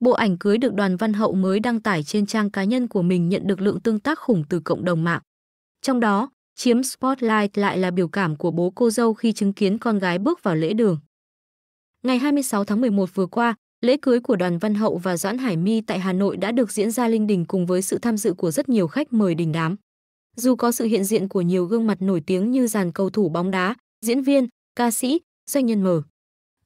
Bộ ảnh cưới được đoàn văn hậu mới đăng tải trên trang cá nhân của mình nhận được lượng tương tác khủng từ cộng đồng mạng. Trong đó, chiếm spotlight lại là biểu cảm của bố cô dâu khi chứng kiến con gái bước vào lễ đường. Ngày 26 tháng 11 vừa qua, lễ cưới của đoàn văn hậu và Doãn Hải My tại Hà Nội đã được diễn ra linh đình cùng với sự tham dự của rất nhiều khách mời đình đám. Dù có sự hiện diện của nhiều gương mặt nổi tiếng như dàn cầu thủ bóng đá, diễn viên, ca sĩ, doanh nhân mở.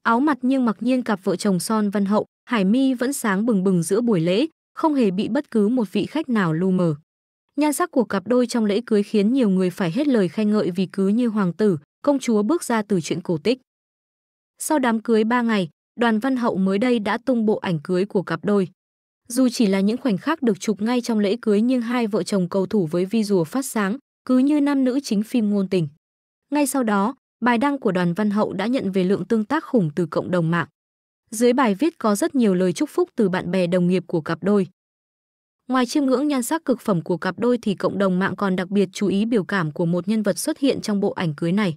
Áo mặt nhưng mặc nhiên cặp vợ chồng Son Văn Hậu, Hải Mi vẫn sáng bừng bừng giữa buổi lễ, không hề bị bất cứ một vị khách nào lu mờ. Nhan sắc của cặp đôi trong lễ cưới khiến nhiều người phải hết lời khen ngợi vì cứ như hoàng tử, công chúa bước ra từ chuyện cổ tích. Sau đám cưới 3 ngày, đoàn văn hậu mới đây đã tung bộ ảnh cưới của cặp đôi. Dù chỉ là những khoảnh khắc được chụp ngay trong lễ cưới nhưng hai vợ chồng cầu thủ với vi rùa phát sáng, cứ như nam nữ chính phim ngôn tình. Ngay sau đó, bài đăng của đoàn văn hậu đã nhận về lượng tương tác khủng từ cộng đồng mạng. Dưới bài viết có rất nhiều lời chúc phúc từ bạn bè đồng nghiệp của cặp đôi. Ngoài chiêm ngưỡng nhan sắc cực phẩm của cặp đôi thì cộng đồng mạng còn đặc biệt chú ý biểu cảm của một nhân vật xuất hiện trong bộ ảnh cưới này.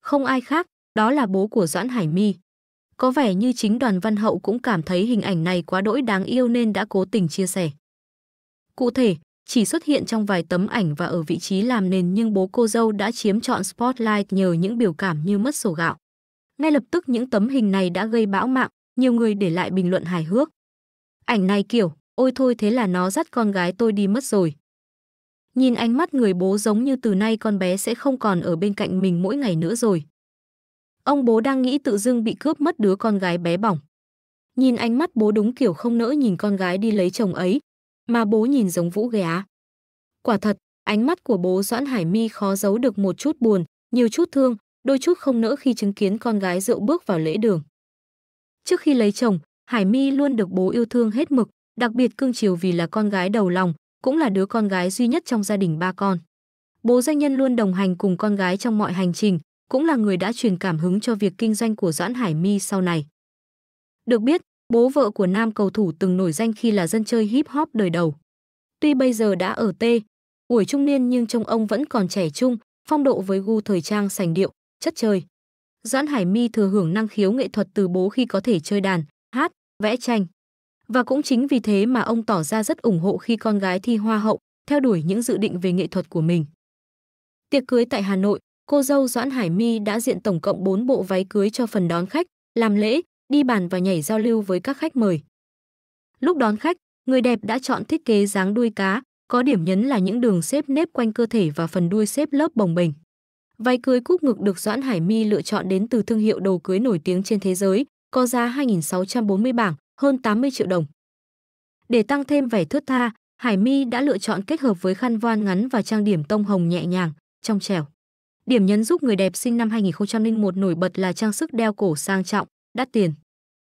Không ai khác, đó là bố của Doãn Hải My. Có vẻ như chính đoàn văn hậu cũng cảm thấy hình ảnh này quá đỗi đáng yêu nên đã cố tình chia sẻ. Cụ thể, chỉ xuất hiện trong vài tấm ảnh và ở vị trí làm nền nhưng bố cô dâu đã chiếm trọn spotlight nhờ những biểu cảm như mất sổ gạo. Ngay lập tức những tấm hình này đã gây bão mạng, nhiều người để lại bình luận hài hước. Ảnh này kiểu, ôi thôi thế là nó dắt con gái tôi đi mất rồi. Nhìn ánh mắt người bố giống như từ nay con bé sẽ không còn ở bên cạnh mình mỗi ngày nữa rồi. Ông bố đang nghĩ tự dưng bị cướp mất đứa con gái bé bỏng. Nhìn ánh mắt bố đúng kiểu không nỡ nhìn con gái đi lấy chồng ấy, mà bố nhìn giống Vũ ghê á. Quả thật, ánh mắt của bố Doãn Hải Mi khó giấu được một chút buồn, nhiều chút thương, đôi chút không nỡ khi chứng kiến con gái rượu bước vào lễ đường. Trước khi lấy chồng, Hải My luôn được bố yêu thương hết mực, đặc biệt cương chiều vì là con gái đầu lòng, cũng là đứa con gái duy nhất trong gia đình ba con. Bố doanh nhân luôn đồng hành cùng con gái trong mọi hành trình, cũng là người đã truyền cảm hứng cho việc kinh doanh của Doãn Hải My sau này. Được biết, bố vợ của nam cầu thủ từng nổi danh khi là dân chơi hip hop đời đầu. Tuy bây giờ đã ở T, tuổi trung niên nhưng trông ông vẫn còn trẻ trung, phong độ với gu thời trang sành điệu, chất chơi. Doãn Hải My thừa hưởng năng khiếu nghệ thuật từ bố khi có thể chơi đàn, hát, vẽ tranh. Và cũng chính vì thế mà ông tỏ ra rất ủng hộ khi con gái thi hoa hậu, theo đuổi những dự định về nghệ thuật của mình. Tiệc cưới tại Hà Nội, cô dâu Doãn Hải My đã diện tổng cộng 4 bộ váy cưới cho phần đón khách, làm lễ, đi bàn và nhảy giao lưu với các khách mời. Lúc đón khách, người đẹp đã chọn thiết kế dáng đuôi cá, có điểm nhấn là những đường xếp nếp quanh cơ thể và phần đuôi xếp lớp bồng bềnh. Váy cưới cúc ngực được Doãn Hải my lựa chọn đến từ thương hiệu đồ cưới nổi tiếng trên thế giới, có giá 2.640 bảng, hơn 80 triệu đồng. Để tăng thêm vẻ thướt tha, Hải my đã lựa chọn kết hợp với khăn voan ngắn và trang điểm tông hồng nhẹ nhàng, trong trẻo. Điểm nhấn giúp người đẹp sinh năm 2001 nổi bật là trang sức đeo cổ sang trọng, đắt tiền.